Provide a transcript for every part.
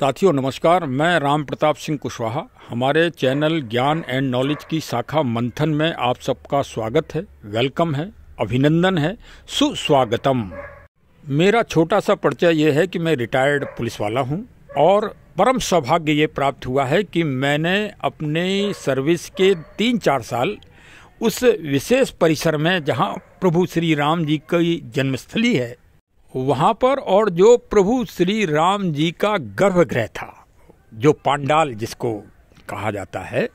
साथियों नमस्कार मैं राम प्रताप सिंह कुशवाहा हमारे चैनल ज्ञान एंड नॉलेज की शाखा मंथन में आप सबका स्वागत है वेलकम है अभिनंदन है सुस्वागतम मेरा छोटा सा परिचय यह है कि मैं रिटायर्ड पुलिस वाला हूं और परम सौभाग्य ये प्राप्त हुआ है कि मैंने अपने सर्विस के तीन चार साल उस विशेष परिसर में जहां प्रभु श्री राम जी की जन्मस्थली है वहाँ पर और जो प्रभु श्री राम जी का गर्भगृह था जो पांडाल जिसको कहा जाता है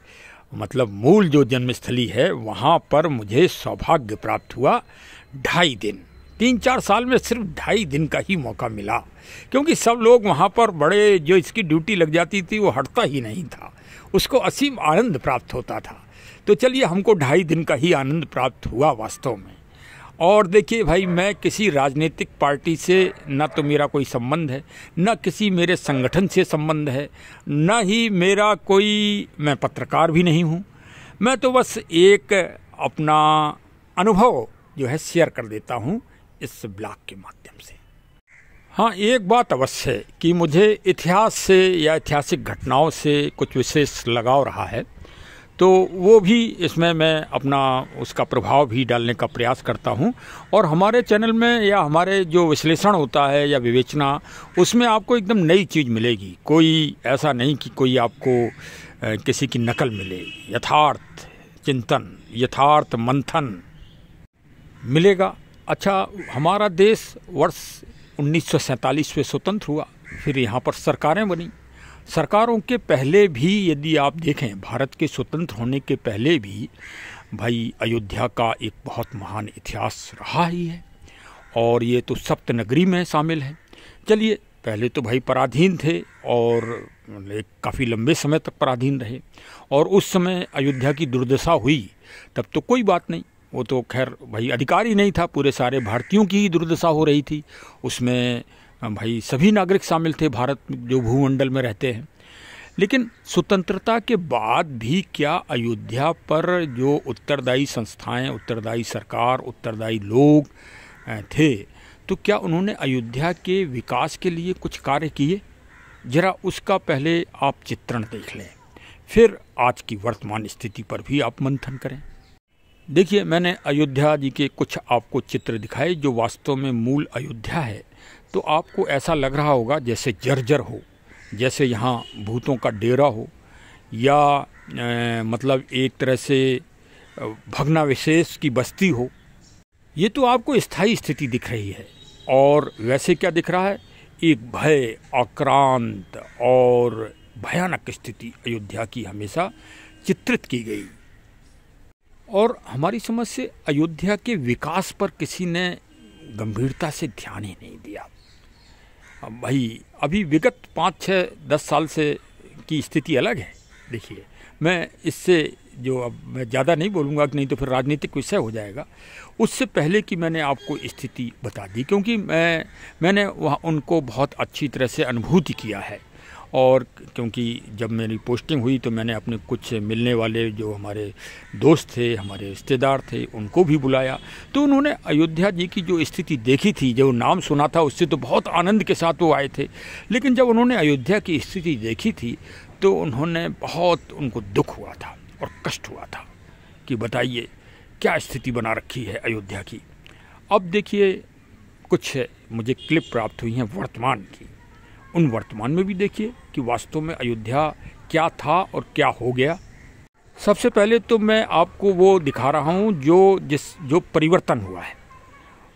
मतलब मूल जो जन्मस्थली है वहाँ पर मुझे सौभाग्य प्राप्त हुआ ढाई दिन तीन चार साल में सिर्फ ढाई दिन का ही मौका मिला क्योंकि सब लोग वहाँ पर बड़े जो इसकी ड्यूटी लग जाती थी वो हटता ही नहीं था उसको असीम आनंद प्राप्त होता था तो चलिए हमको ढाई दिन का ही आनंद प्राप्त हुआ वास्तव में और देखिए भाई मैं किसी राजनीतिक पार्टी से ना तो मेरा कोई संबंध है ना किसी मेरे संगठन से संबंध है ना ही मेरा कोई मैं पत्रकार भी नहीं हूँ मैं तो बस एक अपना अनुभव जो है शेयर कर देता हूँ इस ब्लॉग के माध्यम से हाँ एक बात अवश्य है कि मुझे इतिहास से या ऐतिहासिक घटनाओं से कुछ विशेष लगाव रहा है तो वो भी इसमें मैं अपना उसका प्रभाव भी डालने का प्रयास करता हूँ और हमारे चैनल में या हमारे जो विश्लेषण होता है या विवेचना उसमें आपको एकदम नई चीज़ मिलेगी कोई ऐसा नहीं कि कोई आपको किसी की नकल मिले यथार्थ चिंतन यथार्थ मंथन मिलेगा अच्छा हमारा देश वर्ष उन्नीस सौ स्वतंत्र हुआ फिर यहाँ पर सरकारें बनी सरकारों के पहले भी यदि आप देखें भारत के स्वतंत्र होने के पहले भी भाई अयोध्या का एक बहुत महान इतिहास रहा ही है और ये तो सप्तनगरी में शामिल है चलिए पहले तो भाई पराधीन थे और एक काफ़ी लंबे समय तक पराधीन रहे और उस समय अयोध्या की दुर्दशा हुई तब तो कोई बात नहीं वो तो खैर भाई अधिकार ही नहीं था पूरे सारे भारतीयों की ही दुर्दशा हो रही थी उसमें हाँ भाई सभी नागरिक शामिल थे भारत जो भूमंडल में रहते हैं लेकिन स्वतंत्रता के बाद भी क्या अयोध्या पर जो उत्तरदायी संस्थाएं उत्तरदायी सरकार उत्तरदायी लोग थे तो क्या उन्होंने अयोध्या के विकास के लिए कुछ कार्य किए जरा उसका पहले आप चित्रण देख लें फिर आज की वर्तमान स्थिति पर भी आप मंथन करें देखिए मैंने अयोध्या जी के कुछ आपको चित्र दिखाए जो वास्तव में मूल अयोध्या है तो आपको ऐसा लग रहा होगा जैसे जर्जर हो जैसे यहाँ भूतों का डेरा हो या ए, मतलब एक तरह से भगना विशेष की बस्ती हो ये तो आपको स्थायी स्थिति दिख रही है और वैसे क्या दिख रहा है एक भय आक्रांत और भयानक स्थिति अयोध्या की हमेशा चित्रित की गई और हमारी समझ से अयोध्या के विकास पर किसी ने गंभीरता से ध्यान ही नहीं दिया भाई अभी विगत पाँच छः दस साल से की स्थिति अलग है देखिए मैं इससे जो अब मैं ज़्यादा नहीं बोलूँगा कि नहीं तो फिर राजनीतिक विषय हो जाएगा उससे पहले कि मैंने आपको स्थिति बता दी क्योंकि मैं मैंने वह उनको बहुत अच्छी तरह से अनुभूति किया है और क्योंकि जब मेरी पोस्टिंग हुई तो मैंने अपने कुछ मिलने वाले जो हमारे दोस्त थे हमारे रिश्तेदार थे उनको भी बुलाया तो उन्होंने अयोध्या जी की जो स्थिति देखी थी जो नाम सुना था उससे तो बहुत आनंद के साथ वो आए थे लेकिन जब उन्होंने अयोध्या की स्थिति देखी थी तो उन्होंने बहुत उनको दुख हुआ था और कष्ट हुआ था कि बताइए क्या स्थिति बना रखी है अयोध्या की अब देखिए कुछ मुझे क्लिप प्राप्त हुई है वर्तमान की उन वर्तमान में भी देखिए कि वास्तव में अयोध्या क्या था और क्या हो गया सबसे पहले तो मैं आपको वो दिखा रहा हूँ जो जिस जो परिवर्तन हुआ है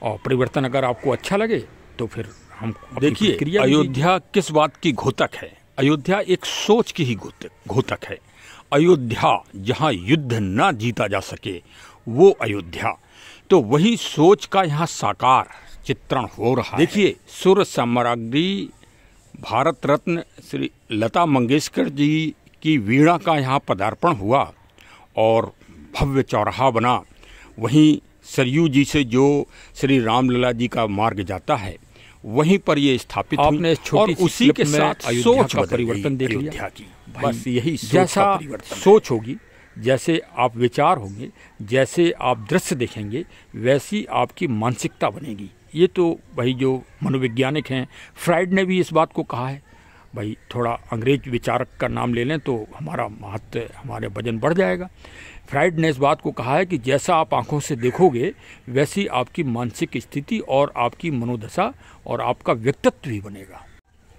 और परिवर्तन अगर आपको अच्छा लगे तो फिर हम देखिए अयोध्या किस बात की घोतक है अयोध्या एक सोच की ही घोतक घोतक है अयोध्या जहाँ युद्ध ना जीता जा सके वो अयोध्या तो वही सोच का यहाँ साकार चित्रण हो रहा देखिए सूर्य साम्राग्री भारत रत्न श्री लता मंगेशकर जी की वीणा का यहाँ पदार्पण हुआ और भव्य चौराहा बना वहीं सरयू जी से जो श्री रामलला जी का मार्ग जाता है वहीं पर ये स्थापित आपने और उसी के साथ सोच का परिवर्तन देख लिया बस यही जैसा सोच होगी जैसे आप विचार होंगे जैसे आप दृश्य देखेंगे वैसी आपकी मानसिकता बनेगी ये तो भाई जो मनोवैज्ञानिक हैं फ्राइड ने भी इस बात को कहा है भाई थोड़ा अंग्रेज विचारक का नाम ले लें तो हमारा महत्व हमारे वजन बढ़ जाएगा फ्राइड ने इस बात को कहा है कि जैसा आप आंखों से देखोगे वैसी आपकी मानसिक स्थिति और आपकी मनोदशा और आपका व्यक्तित्व भी बनेगा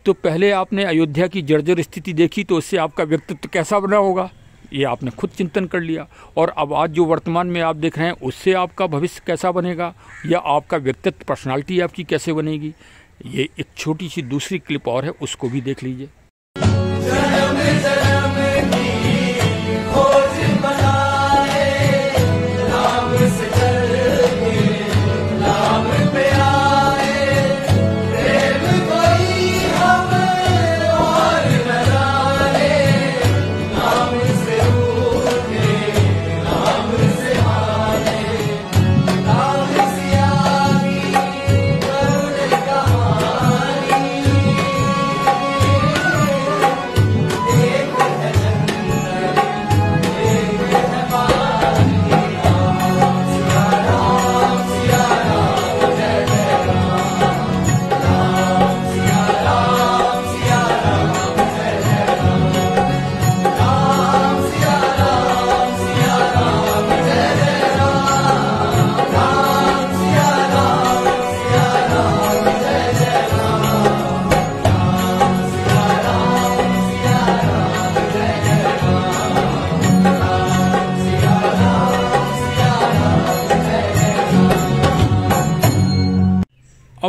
तो पहले आपने अयोध्या की जर्जर स्थिति देखी तो उससे आपका व्यक्तित्व कैसा बना होगा ये आपने खुद चिंतन कर लिया और अब आज जो वर्तमान में आप देख रहे हैं उससे आपका भविष्य कैसा बनेगा या आपका व्यक्तित्व पर्सनालिटी आपकी कैसे बनेगी ये एक छोटी सी दूसरी क्लिप और है उसको भी देख लीजिए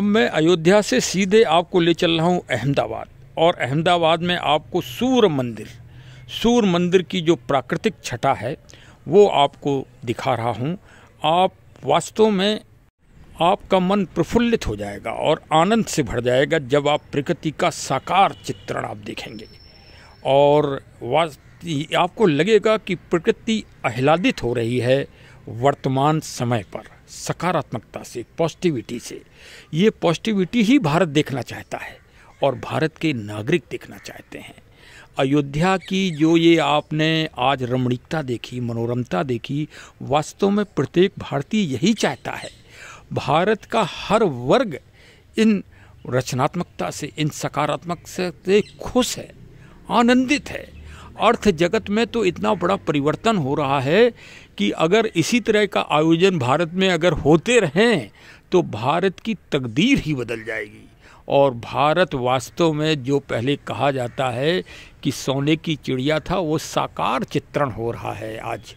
मैं अयोध्या से सीधे आपको ले चल रहा हूँ अहमदाबाद और अहमदाबाद में आपको सूर्य मंदिर सूर्य मंदिर की जो प्राकृतिक छटा है वो आपको दिखा रहा हूँ आप वास्तव में आपका मन प्रफुल्लित हो जाएगा और आनंद से भर जाएगा जब आप प्रकृति का साकार चित्रण आप देखेंगे और आपको लगेगा कि प्रकृति आह्लादित हो रही है वर्तमान समय पर सकारात्मकता से पॉजिटिविटी से ये पॉजिटिविटी ही भारत देखना चाहता है और भारत के नागरिक देखना चाहते हैं अयोध्या की जो ये आपने आज रमणीकता देखी मनोरमता देखी वास्तव में प्रत्येक भारतीय यही चाहता है भारत का हर वर्ग इन रचनात्मकता से इन सकारात्मक से खुश है आनंदित है अर्थ जगत में तो इतना बड़ा परिवर्तन हो रहा है कि अगर इसी तरह का आयोजन भारत में अगर होते रहें तो भारत की तकदीर ही बदल जाएगी और भारत वास्तव में जो पहले कहा जाता है कि सोने की चिड़िया था वो साकार चित्रण हो रहा है आज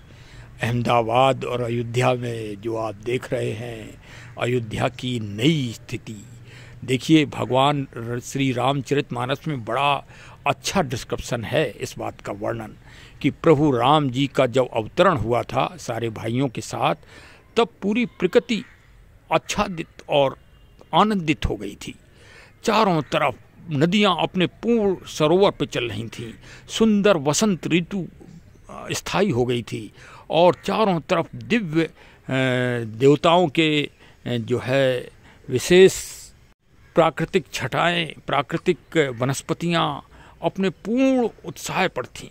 अहमदाबाद और अयोध्या में जो आप देख रहे हैं अयोध्या की नई स्थिति देखिए भगवान श्री रामचरित मानस में बड़ा अच्छा डिस्क्रिप्सन है इस बात का वर्णन कि प्रभु राम जी का जब अवतरण हुआ था सारे भाइयों के साथ तब पूरी प्रकृति आच्छादित और आनंदित हो गई थी चारों तरफ नदियां अपने पूर्ण सरोवर पर चल रही थीं सुंदर वसंत ऋतु स्थायी हो गई थी और चारों तरफ दिव्य देवताओं के जो है विशेष प्राकृतिक छटाएं प्राकृतिक वनस्पतियां अपने पूर्ण उत्साह पर थीं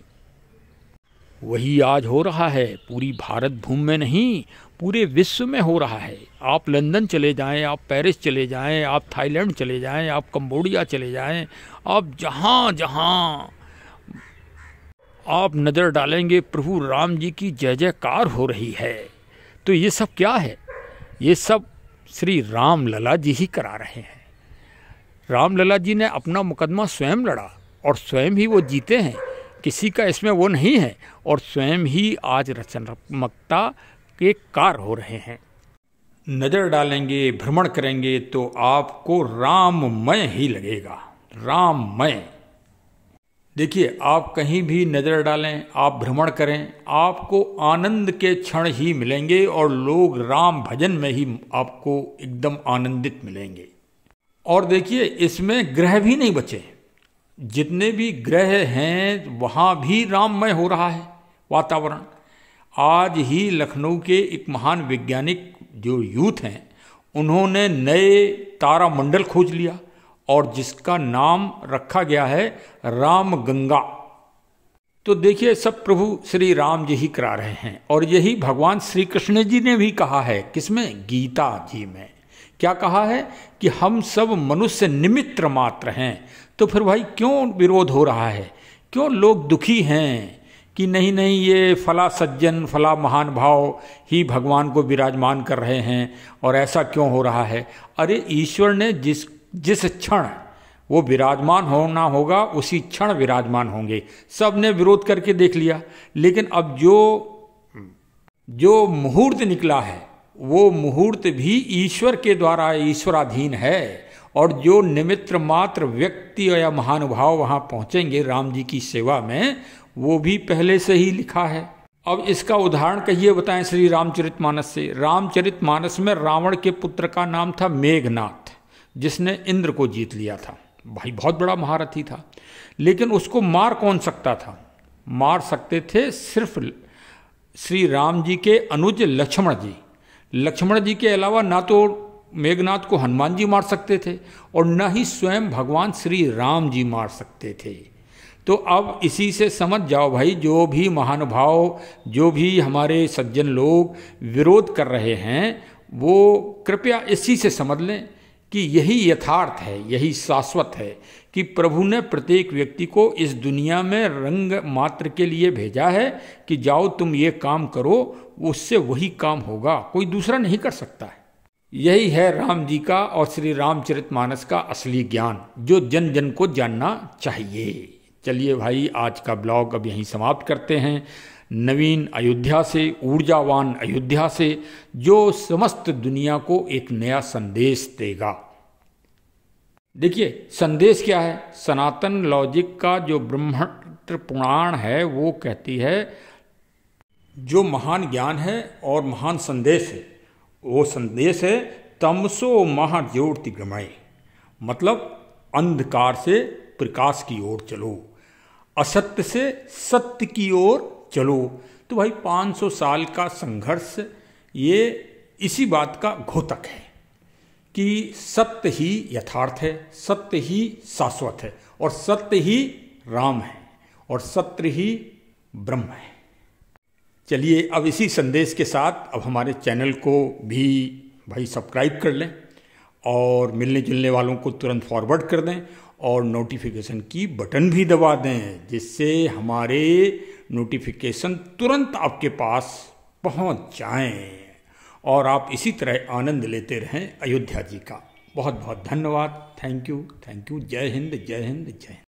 वही आज हो रहा है पूरी भारत भूमि में नहीं पूरे विश्व में हो रहा है आप लंदन चले जाएं आप पेरिस चले जाएं आप थाईलैंड चले जाएं आप कंबोडिया चले जाएं आप जहाँ जहाँ आप नज़र डालेंगे प्रभु राम जी की जय जयकार हो रही है तो ये सब क्या है ये सब श्री राम लला जी ही करा रहे हैं रामलला जी ने अपना मुकदमा स्वयं लड़ा और स्वयं ही वो जीते हैं किसी का इसमें वो नहीं है और स्वयं ही आज रचनात्मकता के कार हो रहे हैं नज़र डालेंगे भ्रमण करेंगे तो आपको राममय ही लगेगा राममय देखिए आप कहीं भी नज़र डालें आप भ्रमण करें आपको आनंद के क्षण ही मिलेंगे और लोग राम भजन में ही आपको एकदम आनंदित मिलेंगे और देखिए इसमें ग्रह भी नहीं बचे जितने भी ग्रह हैं वहाँ भी राममय हो रहा है वातावरण आज ही लखनऊ के एक महान वैज्ञानिक जो यूथ हैं उन्होंने नए तारामंडल खोज लिया और जिसका नाम रखा गया है राम गंगा तो देखिए सब प्रभु श्री राम जी ही करा रहे हैं और यही भगवान श्री कृष्ण जी ने भी कहा है किसमें गीता जी में क्या कहा है कि हम सब मनुष्य निमित्र मात्र हैं तो फिर भाई क्यों विरोध हो रहा है क्यों लोग दुखी हैं कि नहीं नहीं ये फला सज्जन फला महान भाव ही भगवान को विराजमान कर रहे हैं और ऐसा क्यों हो रहा है अरे ईश्वर ने जिस जिस क्षण वो विराजमान होना होगा उसी क्षण विराजमान होंगे सब ने विरोध करके देख लिया लेकिन अब जो जो मुहूर्त निकला है वो मुहूर्त भी ईश्वर के द्वारा ईश्वराधीन है और जो निमित्र मात्र व्यक्ति या महानुभाव वहां पहुंचेंगे राम जी की सेवा में वो भी पहले से ही लिखा है अब इसका उदाहरण कहिए बताएं श्री रामचरित मानस से रामचरित मानस में रावण के पुत्र का नाम था मेघनाथ जिसने इंद्र को जीत लिया था भाई बहुत बड़ा महारथी था लेकिन उसको मार कौन सकता था मार सकते थे सिर्फ श्री राम जी के अनुज लक्ष्मण जी लक्ष्मण जी के अलावा ना तो मेघनाथ को हनुमान जी मार सकते थे और ना ही स्वयं भगवान श्री राम जी मार सकते थे तो अब इसी से समझ जाओ भाई जो भी महानुभाव जो भी हमारे सज्जन लोग विरोध कर रहे हैं वो कृपया इसी से समझ लें कि यही यथार्थ है यही शाश्वत है कि प्रभु ने प्रत्येक व्यक्ति को इस दुनिया में रंग मात्र के लिए भेजा है कि जाओ तुम ये काम करो उससे वही काम होगा कोई दूसरा नहीं कर सकता है यही है राम जी का और श्री रामचरित मानस का असली ज्ञान जो जन जन को जानना चाहिए चलिए भाई आज का ब्लॉग अब यहीं समाप्त करते हैं नवीन अयोध्या से ऊर्जावान अयोध्या से जो समस्त दुनिया को एक नया संदेश देगा देखिए संदेश क्या है सनातन लॉजिक का जो ब्रह्म पुराण है वो कहती है जो महान ज्ञान है और महान संदेश है वो संदेश है तमसो महाज्योति गमय मतलब अंधकार से प्रकाश की ओर चलो असत्य से सत्य की ओर चलो तो भाई 500 साल का संघर्ष ये इसी बात का घोतक है कि सत्य ही यथार्थ है सत्य ही शाश्वत है और सत्य ही राम है और सत्य ही ब्रह्म है चलिए अब इसी संदेश के साथ अब हमारे चैनल को भी भाई सब्सक्राइब कर लें और मिलने जुलने वालों को तुरंत फॉरवर्ड कर दें और नोटिफिकेशन की बटन भी दबा दें जिससे हमारे नोटिफिकेशन तुरंत आपके पास पहुंच जाएं और आप इसी तरह आनंद लेते रहें अयोध्या जी का बहुत बहुत धन्यवाद थैंक यू थैंक यू जय हिंद जय हिंद जय हिंद